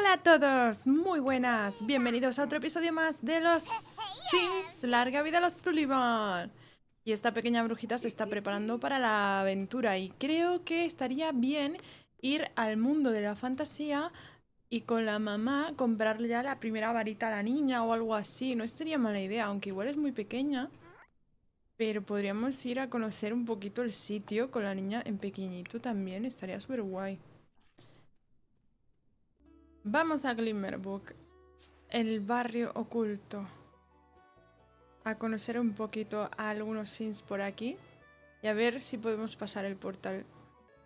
Hola a todos, muy buenas, bienvenidos a otro episodio más de los Sims, larga vida a los Tulibán. Y esta pequeña brujita se está preparando para la aventura y creo que estaría bien ir al mundo de la fantasía y con la mamá comprarle ya la primera varita a la niña o algo así, no sería mala idea, aunque igual es muy pequeña. Pero podríamos ir a conocer un poquito el sitio con la niña en pequeñito también, estaría súper guay. Vamos a Glimmerbook, el barrio oculto, a conocer un poquito a algunos sims por aquí y a ver si podemos pasar el portal.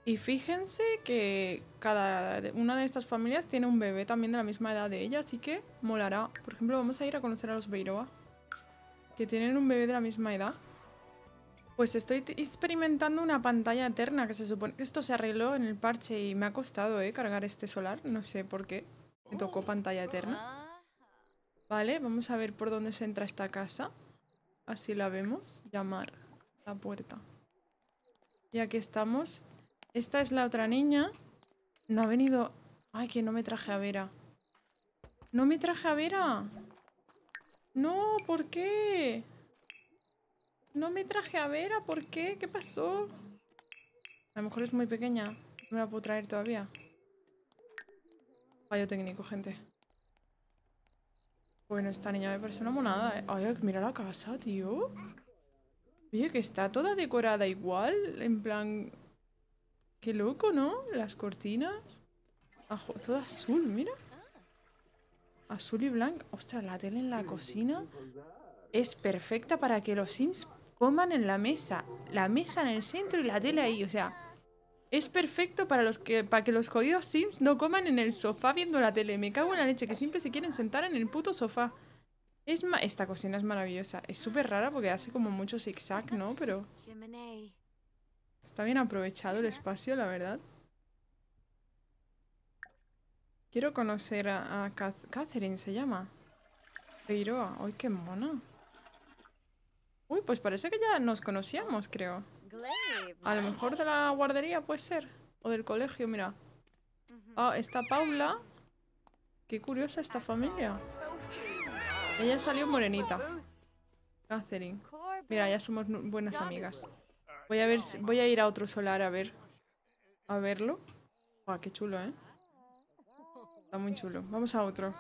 Y fíjense que cada una de estas familias tiene un bebé también de la misma edad de ella, así que molará. Por ejemplo, vamos a ir a conocer a los Beiroa, que tienen un bebé de la misma edad. Pues estoy experimentando una pantalla eterna, que se supone que esto se arregló en el parche y me ha costado ¿eh? cargar este solar, no sé por qué. Me tocó oh. pantalla eterna. Vale, vamos a ver por dónde se entra esta casa. Así la vemos. Llamar la puerta. Y aquí estamos. Esta es la otra niña. No ha venido... Ay, que no me traje a Vera. ¡No me traje a Vera! ¡No! ¿Por qué? No me traje a Vera, ¿por qué? ¿Qué pasó? A lo mejor es muy pequeña. No la puedo traer todavía. Fallo técnico, gente. Bueno, esta niña me parece una monada. ¿eh? Ay, mira la casa, tío. Oye, que está toda decorada igual. En plan... Qué loco, ¿no? Las cortinas. todo azul, mira. Azul y blanco. Ostras, la tele en la cocina es perfecta para que los Sims coman en la mesa, la mesa en el centro y la tele ahí, o sea, es perfecto para los que para que los jodidos Sims no coman en el sofá viendo la tele. Me cago en la leche que siempre se quieren sentar en el puto sofá. Es esta cocina es maravillosa. Es súper rara porque hace como mucho zigzag, ¿no? Pero está bien aprovechado el espacio, la verdad. Quiero conocer a, Catherine, se llama. Peiroa. ¡Ay, qué mona! Uy, pues parece que ya nos conocíamos, creo. A lo mejor de la guardería puede ser. O del colegio, mira. Ah, está Paula. Qué curiosa esta familia. Ella salió morenita. Catherine. Mira, ya somos buenas amigas. Voy a ver voy a ir a otro solar a ver. A verlo. qué chulo, ¿eh? Está muy chulo. Vamos a otro.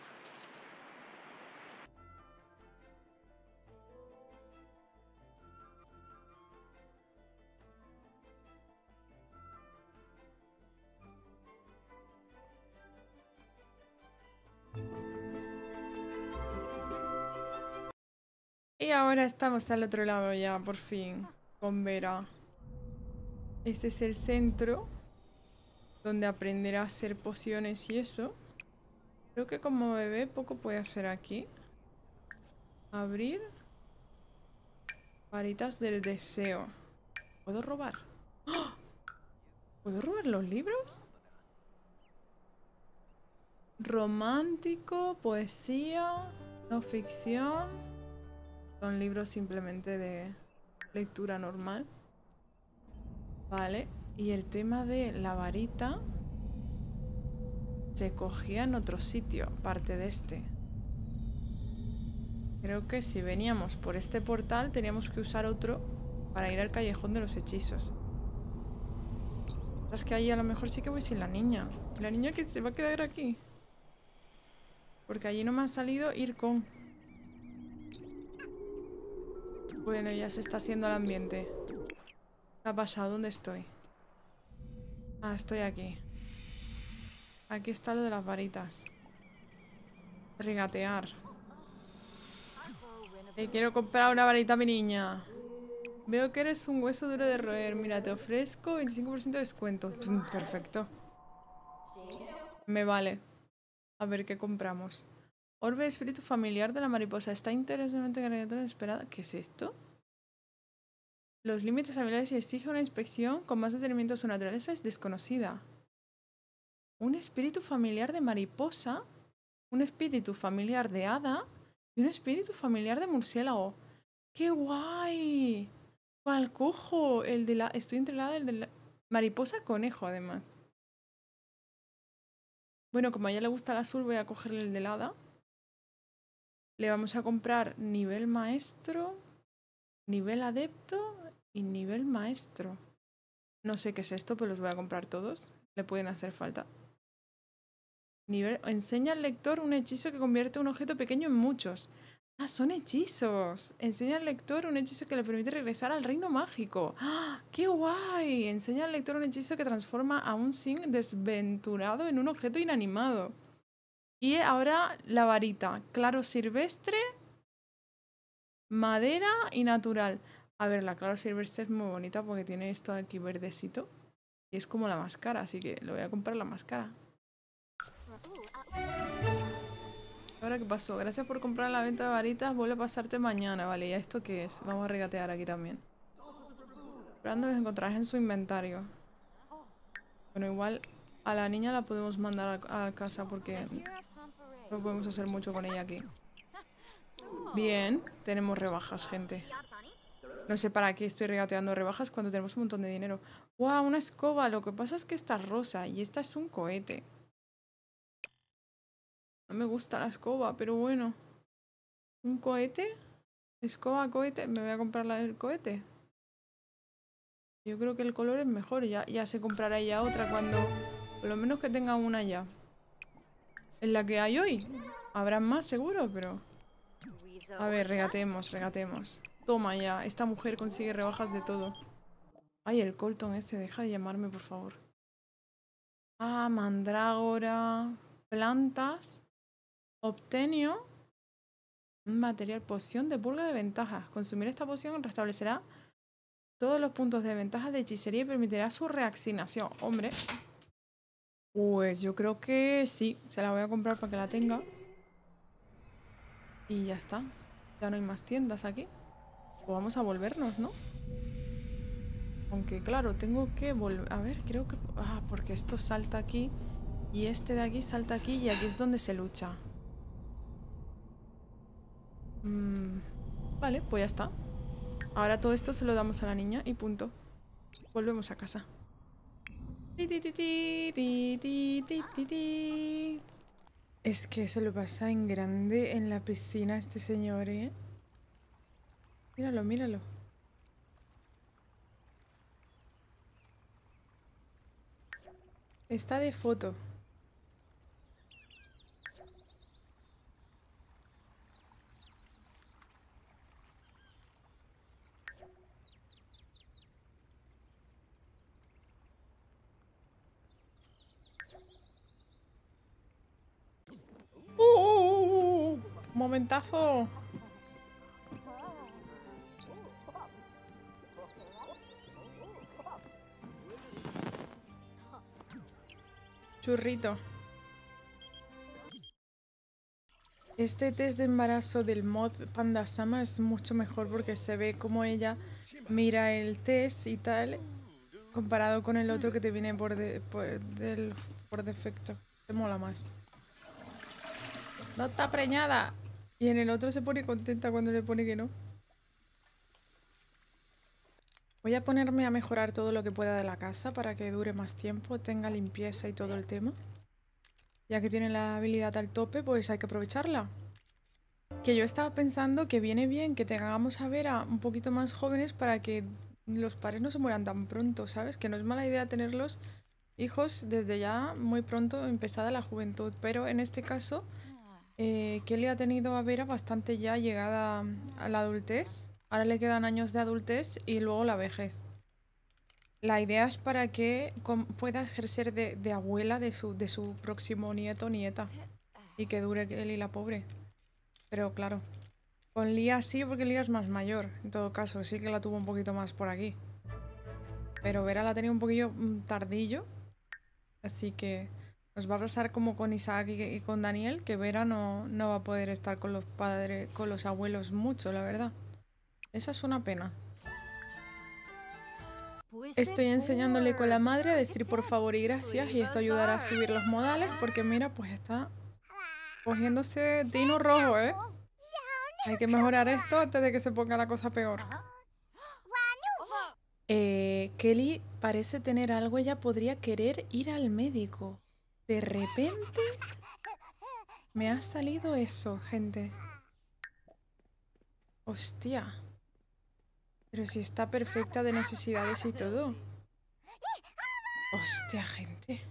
you ahora estamos al otro lado ya, por fin, con Vera. Este es el centro donde aprenderá a hacer pociones y eso. Creo que como bebé poco puede hacer aquí. Abrir. Varitas del deseo. ¿Puedo robar? ¡Ah! ¿Puedo robar los libros? Romántico, poesía, no ficción. Son libros simplemente de lectura normal. Vale. Y el tema de la varita se cogía en otro sitio, aparte de este. Creo que si veníamos por este portal teníamos que usar otro para ir al callejón de los hechizos. Es que ahí a lo mejor sí que voy sin la niña. La niña que se va a quedar aquí. Porque allí no me ha salido ir con... Bueno, ya se está haciendo el ambiente. ¿Qué ha pasado? ¿Dónde estoy? Ah, estoy aquí. Aquí está lo de las varitas. Regatear. Te eh, quiero comprar una varita, mi niña. Veo que eres un hueso duro de roer. Mira, te ofrezco 25% de descuento. Perfecto. Me vale. A ver qué compramos. Orbe espíritu familiar de la mariposa. Está interesantemente cargada esperada. ¿Qué es esto? Los límites habilidades y exige una inspección con más detenimiento. Su naturaleza es desconocida. Un espíritu familiar de mariposa, un espíritu familiar de hada y un espíritu familiar de murciélago. ¡Qué guay! ¿Cuál cojo? El de la... Estoy entrelada el de la... Mariposa conejo, además. Bueno, como a ella le gusta el azul, voy a cogerle el de hada. Le vamos a comprar nivel maestro, nivel adepto y nivel maestro. No sé qué es esto, pero los voy a comprar todos. Le pueden hacer falta. Nivel... Enseña al lector un hechizo que convierte un objeto pequeño en muchos. Ah, son hechizos. Enseña al lector un hechizo que le permite regresar al reino mágico. ¡Ah, ¡Qué guay! Enseña al lector un hechizo que transforma a un Sing desventurado en un objeto inanimado. Y ahora la varita, claro silvestre, madera y natural. A ver, la claro silvestre es muy bonita porque tiene esto aquí verdecito. Y es como la máscara, así que le voy a comprar la máscara. Ahora, ¿qué pasó? Gracias por comprar la venta de varitas. Vuelve a pasarte mañana, ¿vale? ¿Y esto qué es? Vamos a regatear aquí también. Esperando los encontrarás en su inventario. Bueno, igual a la niña la podemos mandar a casa porque no podemos hacer mucho con ella aquí. Bien, tenemos rebajas, gente. No sé para qué estoy regateando rebajas cuando tenemos un montón de dinero. ¡Wow! Una escoba. Lo que pasa es que esta rosa y esta es un cohete. No me gusta la escoba, pero bueno. ¿Un cohete? ¿Escoba, cohete? ¿Me voy a comprar la del cohete? Yo creo que el color es mejor. Ya, ya se comprará ya otra cuando... Por lo menos que tenga una ya en la que hay hoy. Habrá más seguro, pero... A ver, regatemos, regatemos. Toma ya, esta mujer consigue rebajas de todo. Ay, el Colton ese, deja de llamarme, por favor. Ah, mandrágora. Plantas. Obtenio. material, poción de pulga de ventajas. Consumir esta poción restablecerá todos los puntos de ventaja de hechicería y permitirá su reaccionación. Hombre, pues yo creo que sí, se la voy a comprar para que la tenga. Y ya está. Ya no hay más tiendas aquí. O vamos a volvernos, ¿no? Aunque claro, tengo que volver... A ver, creo que... Ah, porque esto salta aquí. Y este de aquí salta aquí y aquí es donde se lucha. Mm, vale, pues ya está. Ahora todo esto se lo damos a la niña y punto. Volvemos a casa. Es que se lo pasa en grande en la piscina este señor, ¿eh? Míralo, míralo. Está de foto. Churrito. Este test de embarazo del mod Pandasama es mucho mejor porque se ve como ella mira el test y tal comparado con el otro que te viene por, por, defecto. Te mola más. No está preñada. Y en el otro se pone contenta cuando le pone que no. Voy a ponerme a mejorar todo lo que pueda de la casa para que dure más tiempo, tenga limpieza y todo el tema. Ya que tiene la habilidad al tope, pues hay que aprovecharla. Que yo estaba pensando que viene bien que tengamos a ver a un poquito más jóvenes para que los padres no se mueran tan pronto, ¿sabes? Que no es mala idea tenerlos hijos desde ya muy pronto empezada la juventud, pero en este caso eh, que le ha tenido a Vera bastante ya llegada a la adultez. Ahora le quedan años de adultez y luego la vejez. La idea es para que pueda ejercer de, abuela de su, de su próximo nieto o nieta. Y que dure él y la pobre. Pero claro, con Lía sí, porque Lía es más mayor. En todo caso, sí que la tuvo un poquito más por aquí. Pero Vera la tenía un poquillo mm, tardillo. Así que nos va a pasar como con Isaac y, con Daniel, que Vera no, no, va a poder estar con los padres, con los abuelos mucho, la verdad. Esa es una pena. Pues Estoy enseñándole con la madre a decir por favor y gracias y esto ayudará a subir los modales porque mira, pues está cogiéndose dino rojo, ¿eh? Hay que mejorar esto antes de que se ponga la cosa peor. Eh, Kelly parece tener algo, ella podría querer ir al médico. De repente me ha salido eso, gente. Hostia. Pero si está perfecta de necesidades y todo. Hostia, gente.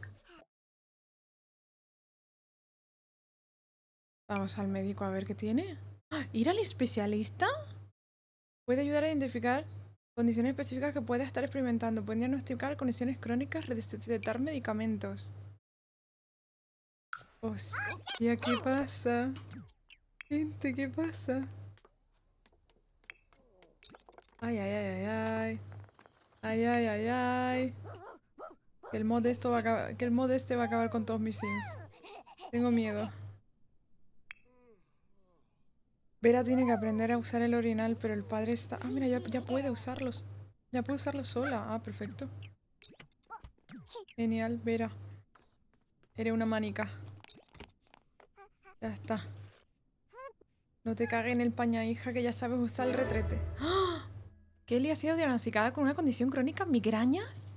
Vamos al médico a ver qué tiene. ¡Ah! ¿Ir al especialista? Puede ayudar a identificar condiciones específicas que pueda estar experimentando. Puede diagnosticar condiciones crónicas, redistribuir medicamentos. Hostia, ¿qué pasa? Gente, ¿qué pasa? Ay, ay, ay, ay, ay. Ay, ay, ay, ay. Que el mod, de esto va que el mod este va a acabar con todos mis sims. Tengo miedo. Vera tiene que aprender a usar el orinal, pero el padre está... Ah, mira, ya, ya puede usarlos. Ya puede usarlos sola. Ah, perfecto. Genial, Vera. Eres una manica. Ya está. No te cagues en el paña, hija, que ya sabes usar el retrete. ¡Ah! Kelly ha sido diagnosticada con una condición crónica, migrañas.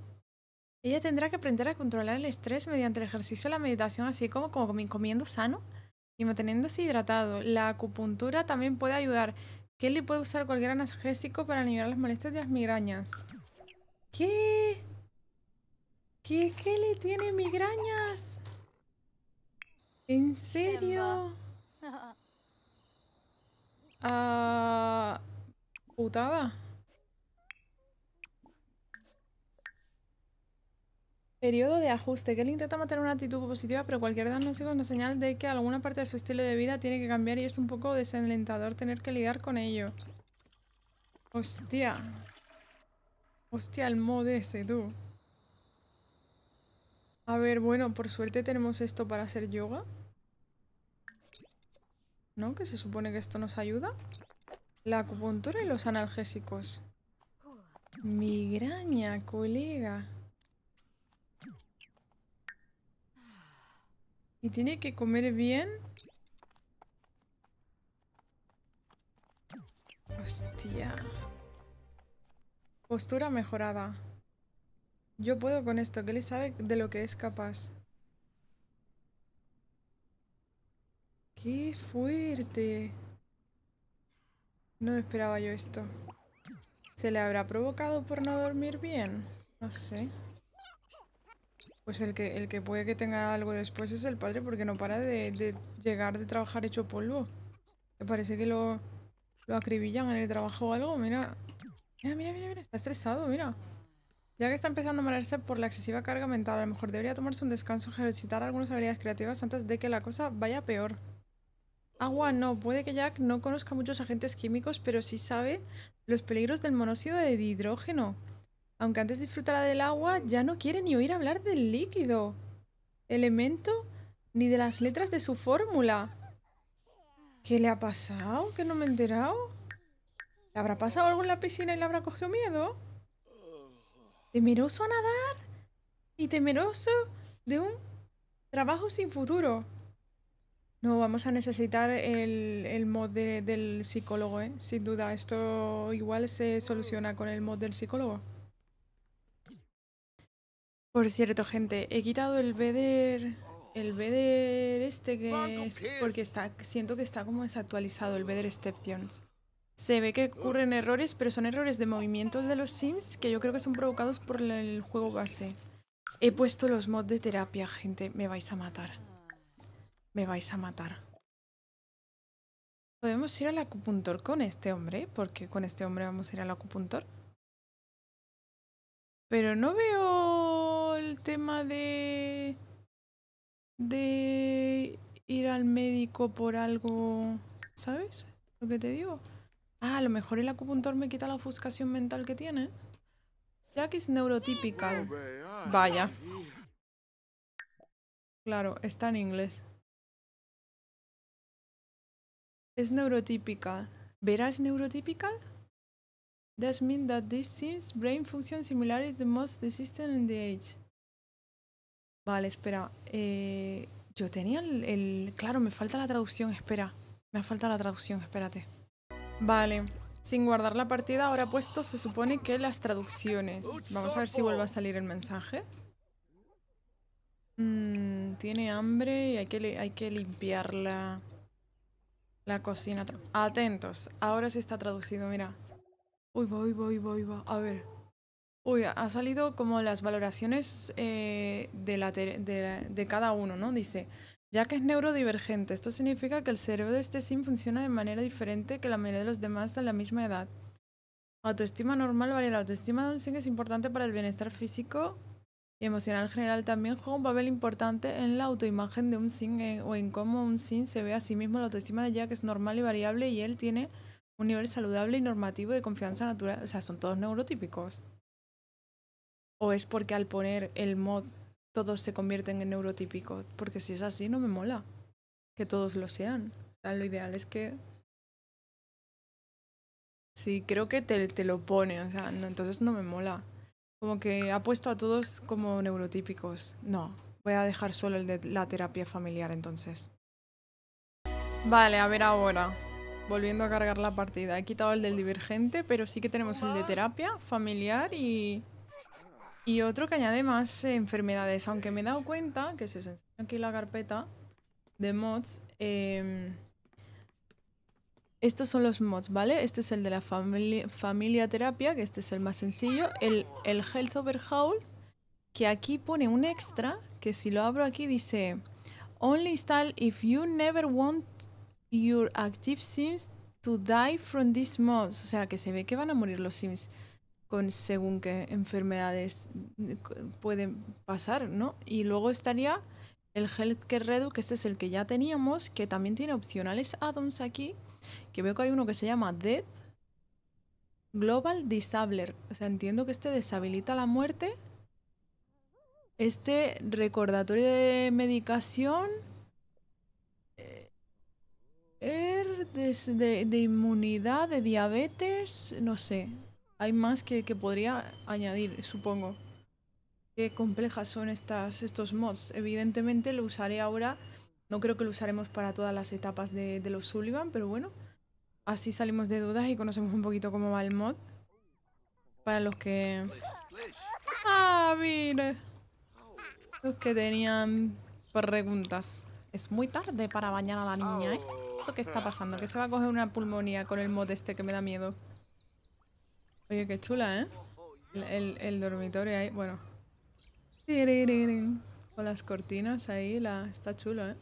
Ella tendrá que aprender a controlar el estrés mediante el ejercicio y la meditación, así como, como comiendo sano y manteniéndose hidratado. La acupuntura también puede ayudar. Kelly puede usar cualquier analgésico para aliviar las molestias de las migrañas. ¿Qué? ¿Qué Kelly tiene migrañas? ¿En serio? Ah, putada. Periodo de ajuste. Kelly intenta mantener una actitud positiva, pero cualquier diagnóstico es una señal de que alguna parte de su estilo de vida tiene que cambiar y es un poco desalentador tener que lidiar con ello. Hostia. Hostia, el mod ese, tú. A ver, bueno, por suerte tenemos esto para hacer yoga. ¿No? Que se supone que esto nos ayuda. La acupuntura y los analgésicos. Migraña, colega. Y tiene que comer bien. Hostia. Postura mejorada. Yo puedo con esto, que le sabe de lo que es capaz. ¡Qué fuerte! No esperaba yo esto. ¿Se le habrá provocado por no dormir bien? No sé. Pues el que, el que puede que tenga algo después es el padre porque no para de, de llegar de trabajar hecho polvo. Me parece que lo, lo acribillan en el trabajo o algo. mira, mira, mira, mira. está estresado, mira. Ya que está empezando a molerse por la excesiva carga mental, a lo mejor debería tomarse un descanso, y ejercitar algunas habilidades creativas antes de que la cosa vaya peor. Agua no, puede que Jack no conozca muchos agentes químicos, pero sí sabe los peligros del monóxido de hidrógeno. Aunque antes disfrutara del agua, ya no quiere ni oír hablar del líquido, elemento, ni de las letras de su fórmula. ¿Qué le ha pasado? ¿Que no me he enterado? ¿Le habrá pasado algo en la piscina y le habrá cogido miedo? temeroso a nadar y temeroso de un trabajo sin futuro. No, vamos a necesitar el, mod del psicólogo, ¿eh? sin duda. Esto igual se soluciona con el mod del psicólogo. Por cierto, gente, he quitado el Veder. El Veder este que Porque está, siento que está como desactualizado, el Veder Exceptions se ve que ocurren errores, pero son errores de movimientos de los Sims que yo creo que son provocados por el juego base. He puesto los mods de terapia, gente. Me vais a matar. Me vais a matar. Podemos ir al acupuntor con este hombre, porque con este hombre vamos a ir al acupuntor. Pero no veo el tema de... de ir al médico por algo... ¿Sabes? Lo que te digo. Ah, a lo mejor el acupuntor me quita la ofuscación mental que tiene. Jack es neurotípica. Vaya. Claro, está en inglés. Es neurotípica. Verás, es neurotypical? That that this seems brain function similar the most in the age. Vale, espera. Eh, yo tenía el... Claro, me falta la traducción, espera. Me falta la traducción, espérate. Vale. Sin guardar la partida, ahora puesto se supone que las traducciones. Vamos a ver si vuelve a salir el mensaje. Mm, tiene hambre y hay que, hay que limpiar la, la cocina. Atentos, ahora sí está traducido, mira. Uy, voy, voy, voy, va. A ver. Uy, ha salido como las valoraciones eh, de, la de, de cada uno, ¿no? Dice, ya que es neurodivergente, esto significa que el cerebro de este sim funciona de manera diferente que la mayoría de los demás a la misma edad. Autoestima normal varía. La autoestima de un sim es importante para el bienestar físico y emocional general. También juega un papel importante en la autoimagen de un sim eh, o en cómo un sim se ve a sí mismo. La autoestima de Jack es normal y variable y él tiene un nivel saludable y normativo de confianza natural. O sea, son todos neurotípicos. O es porque al poner el mod todos se convierten en neurotípicos, porque si es así no me mola que todos lo sean. O sea, lo ideal es que... Sí, creo que te, lo pone, o sea, entonces no me mola. Como que ha puesto a todos como neurotípicos. No, voy a dejar solo el de la terapia familiar entonces. Vale, a ver ahora. Volviendo a cargar la partida. He quitado el del divergente, pero sí que tenemos el de terapia familiar y y otro que añade más enfermedades, aunque me he dado cuenta, que si os enseño aquí la carpeta de mods, em, estos son los mods, ¿vale? Este es el de la familia terapia, que este es el más sencillo, el, Health Over que aquí pone un extra, que si lo abro aquí dice, Only install if you never want your active sims to die from these mods, o sea que se ve que van a morir los sims según qué enfermedades mm, eh, pueden pasar, ¿no? Y luego estaría el Healthcare Redu, que este es el que ya teníamos, que también tiene opcionales add-ons aquí, que veo que hay uno que se llama Death Global Disabler. O sea, entiendo que este deshabilita la muerte. Este recordatorio de medicación... Eh, er, de, de inmunidad, de diabetes, no sé hay más que, podría añadir, supongo. Qué complejas son estas, estos mods. Evidentemente lo usaré ahora. No creo que lo usaremos para todas las etapas de, los Sullivan, pero bueno. Así salimos de dudas y conocemos un poquito cómo va el mod. Para los que... ¡Ah, mire! Los que tenían preguntas. Es muy tarde para bañar a la niña, ¿eh? ¿Qué está pasando? Que se va a coger una pulmonía con el mod este que me da miedo. Oye, qué chula, ¿eh? El, dormitorio ahí, bueno. Con las cortinas ahí, la, está chulo, ¿eh?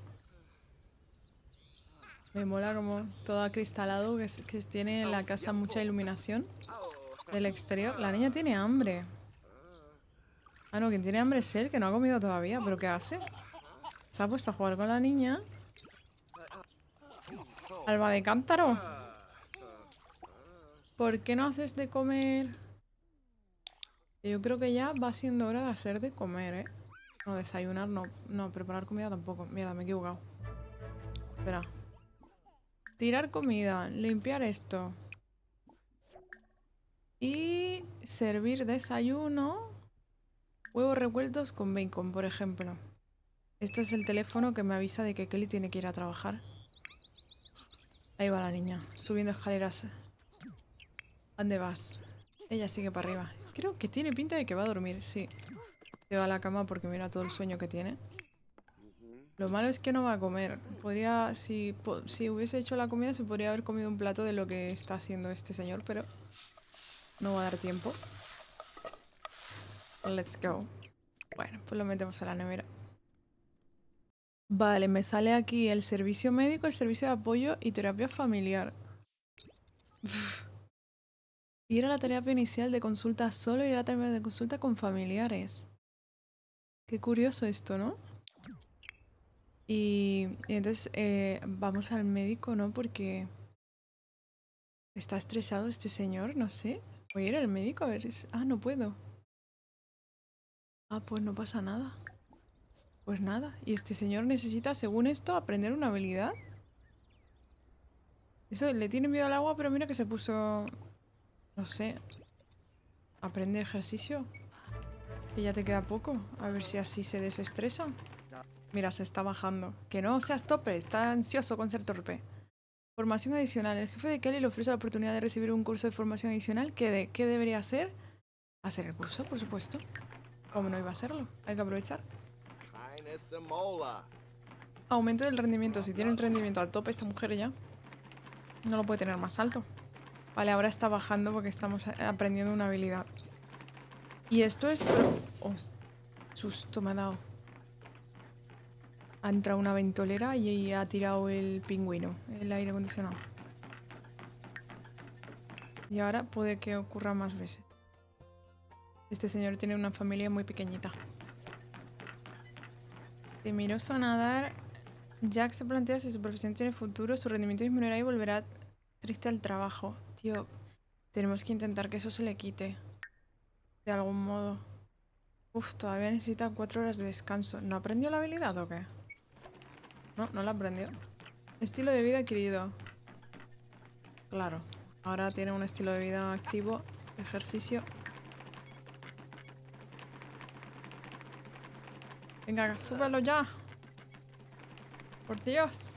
Me mola como todo acristalado, que, que tiene la casa mucha iluminación del exterior. La niña tiene hambre. Ah, no, quien tiene hambre es él, que no ha comido todavía. ¿Pero qué hace? Se ha puesto a jugar con la niña. Alba de cántaro. ¿Por qué no haces de comer? Yo creo que ya va siendo hora de hacer de comer, ¿eh? No, desayunar no. No, preparar comida tampoco. Mierda, me he equivocado. Espera. Tirar comida, limpiar esto. Y servir desayuno. Huevos revueltos con bacon, por ejemplo. Este es el teléfono que me avisa de que Kelly tiene que ir a trabajar. Ahí va la niña, subiendo escaleras ¿Dónde vas? Ella sigue para arriba. Creo que tiene pinta de que va a dormir, sí. Se va a la cama porque mira todo el sueño que tiene. Lo malo es que no va a comer. Podría, si, hubiese hecho la comida, se podría haber comido un plato de lo que está haciendo este señor, pero no va a dar tiempo. Let's go. Bueno, pues lo metemos a la nevera. Vale, me sale aquí el servicio médico, el servicio de apoyo y terapia familiar ir a la terapia inicial de consulta solo y ir a la terapia de consulta con familiares. Qué curioso esto, ¿no? Y, entonces eh, vamos al médico, ¿no? Porque está estresado este señor, no sé. Voy a ir al médico a ver. Ah, no puedo. Ah, pues no pasa nada. Pues nada. Y este señor necesita, según esto, aprender una habilidad. Eso, le tiene miedo al agua, pero mira que se puso no sé. ¿Aprende ejercicio? Que ya te queda poco. A ver si así se desestresa. Mira, se está bajando. Que no seas tope. Está ansioso con ser torpe. Formación adicional. El jefe de Kelly le ofrece la oportunidad de recibir un curso de formación adicional. ¿Qué, debería hacer? Hacer el curso, por supuesto. ¿Cómo no iba a hacerlo? Hay que aprovechar. Aumento del rendimiento. Si tiene un rendimiento al tope esta mujer ya, no lo puede tener más alto. Vale, ahora está bajando porque estamos aprendiendo una habilidad. Y esto es... oh, susto me ha dado. Ha entrado una ventolera y ha tirado el pingüino, el aire acondicionado. Y ahora puede que ocurra más veces. Este señor tiene una familia muy pequeñita. Temeroso miró nadar Jack se plantea si su profesión tiene futuro, su rendimiento disminuirá y volverá triste al trabajo. Tío, tenemos que intentar que eso se le quite. De algún modo. Uf, todavía necesita cuatro horas de descanso. ¿No aprendió la habilidad o qué? No, no la aprendió. Estilo de vida adquirido. Claro. Ahora tiene un estilo de vida activo, ejercicio. Venga, súbelo ya. Por Dios.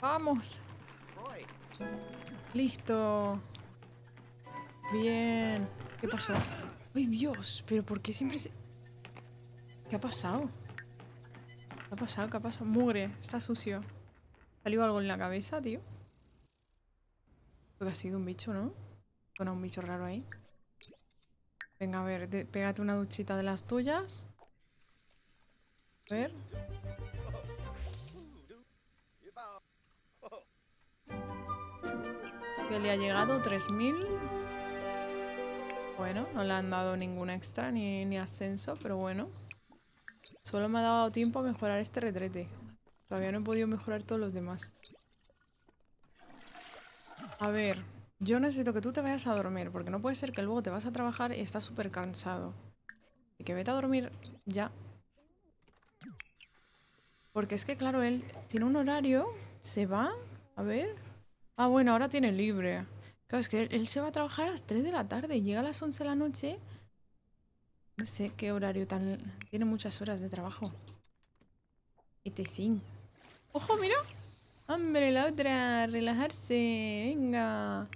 Vamos. Listo. Bien. ¿Qué pasó? ¡Ay, Dios! ¿Pero por qué siempre se...? ¿Qué ha pasado? ¿Qué ha pasado? ¿Qué ha pasado? Mugre. Está sucio. ¿Salió algo en la cabeza, tío? Creo que ha sido un bicho, ¿no? ¿Con un bicho raro ahí. Venga, a ver. Pégate una duchita de las tuyas. A ver. que le ha llegado 3.000. Bueno, no le han dado ninguna extra ni, ni ascenso, pero bueno. Solo me ha dado tiempo a mejorar este retrete. Todavía no he podido mejorar todos los demás. A ver, yo necesito que tú te vayas a dormir, porque no puede ser que luego te vas a trabajar y estás súper cansado. que vete a dormir ya. Porque es que, claro, él tiene un horario, se va, a ver, Ah, bueno, ahora tiene libre. Claro, es que él, se va a trabajar a las 3 de la tarde, llega a las 11 de la noche. No sé qué horario tan... Tiene muchas horas de trabajo. Este sí. ¡Ojo, mira! ¡Hombre, la otra! ¡Relajarse! ¡Venga!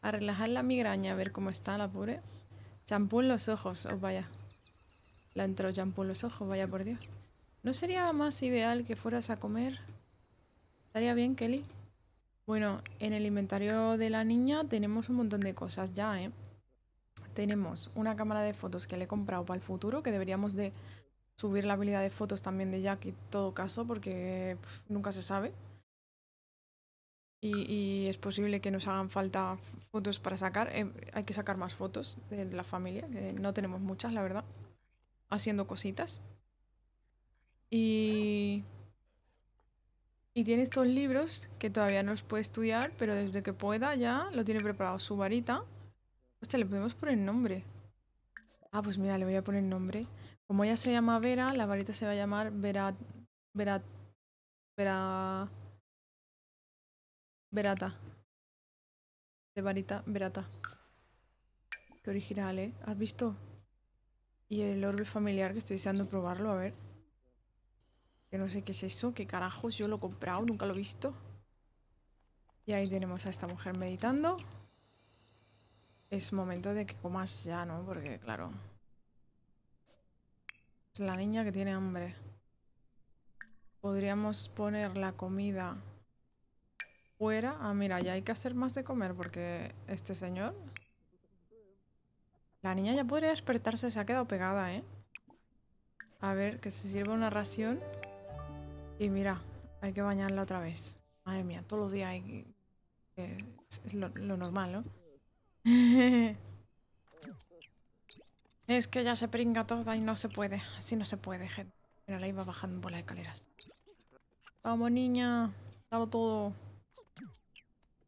A relajar la migraña, a ver cómo está la pobre. Champú en los ojos, os oh, vaya. La entró champú en los ojos, vaya por Dios. ¿No sería más ideal que fueras a comer? ¿Estaría bien, Kelly? Bueno, en el inventario de la niña tenemos un montón de cosas ya, ¿eh? Tenemos una cámara de fotos que le he comprado para el futuro, que deberíamos de subir la habilidad de fotos también de Jack en todo caso, porque nunca se sabe. Y, es posible que nos hagan falta fotos para sacar. Eh, hay que sacar más fotos de la familia, no tenemos muchas, la verdad. Haciendo cositas. Y... Y tiene estos libros que todavía no los puede estudiar, pero desde que pueda ya lo tiene preparado. Su varita. Hostia, le podemos poner nombre. Ah, pues mira, le voy a poner nombre. Como ella se llama Vera, la varita se va a llamar Vera... Vera... Vera... Verata. De varita, Verata. Qué original, ¿eh? ¿Has visto? Y el orbe familiar que estoy deseando probarlo, a ver. Que no sé qué es eso, qué carajos, yo lo he comprado, nunca lo he visto. Y ahí tenemos a esta mujer meditando. Es momento de que comas ya, ¿no? Porque, claro... Es la niña que tiene hambre. Podríamos poner la comida fuera. Ah, mira, ya hay que hacer más de comer porque este señor... La niña ya podría despertarse, se ha quedado pegada, ¿eh? A ver, que se sirva una ración. Y mira, hay que bañarla otra vez. Madre mía, todos los días hay... es lo, normal, ¿no? es que ya se pringa toda y no se puede. Así no se puede, gente. Mira, la iba bajando por las escaleras. Vamos, niña. Dalo todo.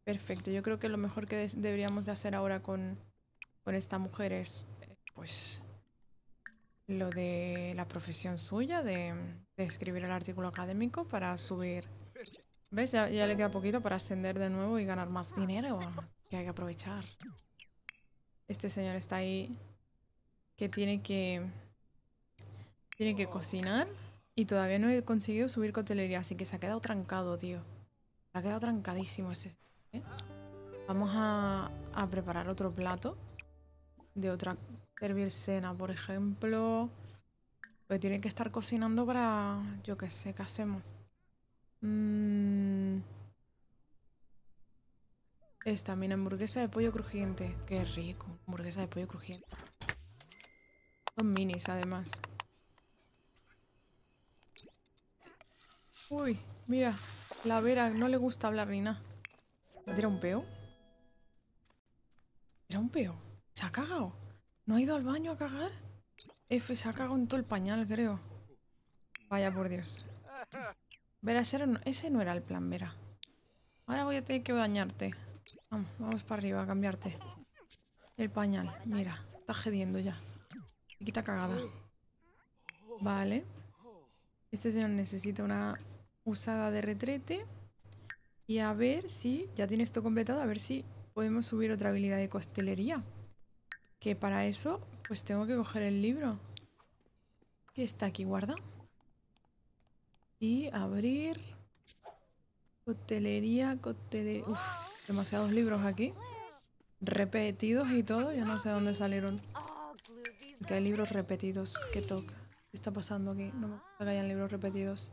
Perfecto. Yo creo que lo mejor que deberíamos de hacer ahora con, con esta mujer es, eh, pues, lo de la profesión suya, de, escribir el artículo académico para subir. ¿Ves? Ya, le queda poquito para ascender de nuevo y ganar más dinero. Que hay que aprovechar. Este señor está ahí que tiene que... Tiene que cocinar y todavía no he conseguido subir cotelería, así que se ha quedado trancado, tío. Se ha quedado trancadísimo este... Vamos a preparar otro plato de otra Servir cena, por ejemplo. Pues tienen que estar cocinando para... Yo qué sé, ¿qué hacemos? Mmm... Esta, mira, hamburguesa de pollo crujiente. Qué rico, hamburguesa de pollo crujiente. Son minis, además. Uy, mira, la Vera no le gusta hablar ni nada. ¿Era un peo? ¿Era un peo? ¿Se ha cagado? ¿No ha ido al baño a cagar? F, se ha cagado en todo el pañal, creo. Vaya por Dios. Vera, ese, ese no era el plan, verá. Ahora voy a tener que bañarte. Vamos, vamos para arriba a cambiarte. El pañal, mira, está gediendo ya. quita cagada. Vale. Este señor necesita una usada de retrete. Y a ver si, ya tiene esto completado, a ver si podemos subir otra habilidad de costelería. Que para eso, pues tengo que coger el libro. Que está aquí, guarda. Y abrir... Cotelería, cotelería... Uf, demasiados libros aquí. Repetidos y todo, ya no sé dónde salieron. Porque hay libros repetidos. ¿Qué toca? ¿Qué está pasando aquí? No me gusta que hayan libros repetidos.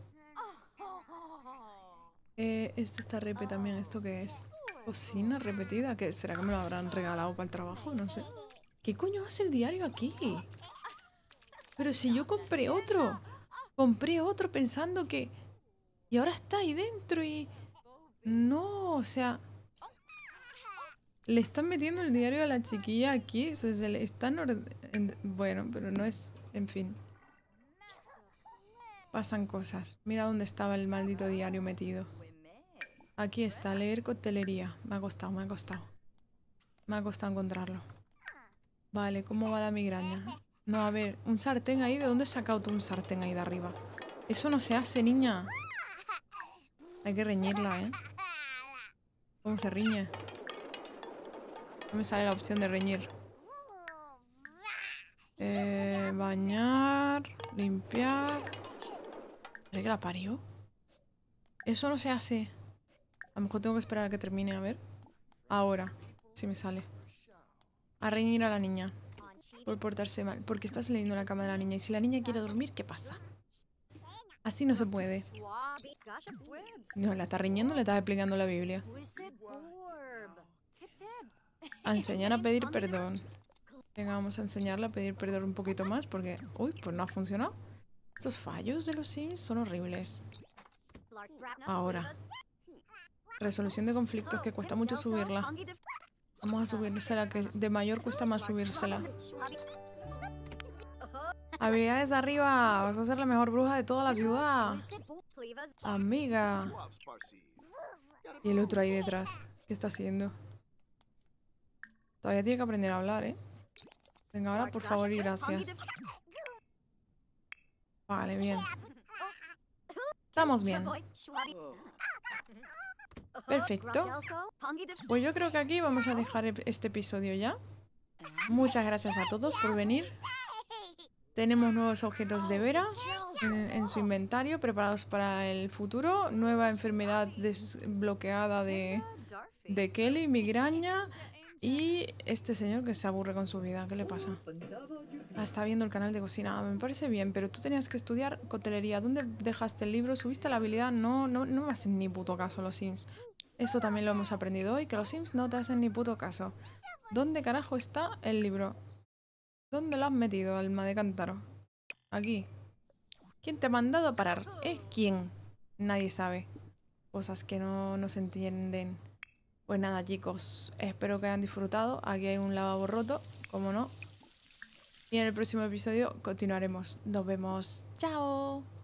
Eh, este está repe también. ¿Esto qué es? Cocina repetida. que ¿Será que me lo habrán regalado para el trabajo? No sé. ¿Qué coño hace el diario aquí? Pero si yo compré otro. Compré otro pensando que... Y ahora está ahí dentro y... No, o sea... Le están metiendo el diario a la chiquilla aquí. se le están... Bueno, pero no es... En fin. Pasan cosas. Mira dónde estaba el maldito diario metido. Aquí está, leer coctelería. Me ha costado, me ha costado. Me ha costado encontrarlo. Vale, ¿cómo va la migraña? No, a ver, un sartén ahí. ¿De dónde saca sacado un sartén ahí de arriba? Eso no se hace, niña. Hay que reñirla, ¿eh? ¿Cómo se riñe? No me sale la opción de reñir. Eh, bañar, limpiar... ¿Es que la parió? Eso no se hace. A lo mejor tengo que esperar a que termine, a ver. Ahora, si me sale a reñir a la niña por portarse mal, porque estás leyendo la cama de la niña y si la niña quiere dormir, ¿qué pasa? Así no se puede. No, la está riñendo, le estás explicando la Biblia. A enseñar a pedir perdón. Venga, vamos a enseñarla a pedir perdón un poquito más porque... Uy, pues no ha funcionado. Estos fallos de los Sims son horribles. Ahora. Resolución de conflictos que cuesta mucho subirla. Vamos a subírsela, que de mayor cuesta más subírsela. Habilidades arriba. Vas a ser la mejor bruja de toda la ciudad. Amiga. Y el otro ahí detrás. ¿Qué está haciendo? Todavía tiene que aprender a hablar, ¿eh? Venga, ahora por favor y gracias. Vale, bien. Estamos bien. Perfecto. Pues yo creo que aquí vamos a dejar este episodio ya. Muchas gracias a todos por venir. Tenemos nuevos objetos de Vera en, su inventario, preparados para el futuro. Nueva enfermedad desbloqueada de, de Kelly, migraña. Y este señor que se aburre con su vida, ¿qué le pasa? Ah, está viendo el canal de cocina. Ah, me parece bien, pero tú tenías que estudiar cotelería. ¿Dónde dejaste el libro? ¿Subiste la habilidad? No, no, no me hacen ni puto caso los Sims. Eso también lo hemos aprendido hoy, que los Sims no te hacen ni puto caso. ¿Dónde carajo está el libro? ¿Dónde lo has metido, alma de cántaro? Aquí. ¿Quién te ha mandado a parar? ¿Eh? ¿Quién? Nadie sabe. Cosas que no, no se entienden. Pues nada chicos, espero que hayan disfrutado. Aquí hay un lavabo roto, como no. Y en el próximo episodio continuaremos. Nos vemos. ¡Chao!